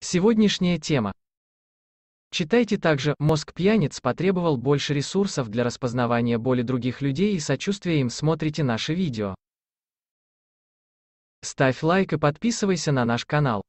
Сегодняшняя тема. Читайте также «Мозг пьяниц» потребовал больше ресурсов для распознавания боли других людей и сочувствия им смотрите наши видео. Ставь лайк и подписывайся на наш канал.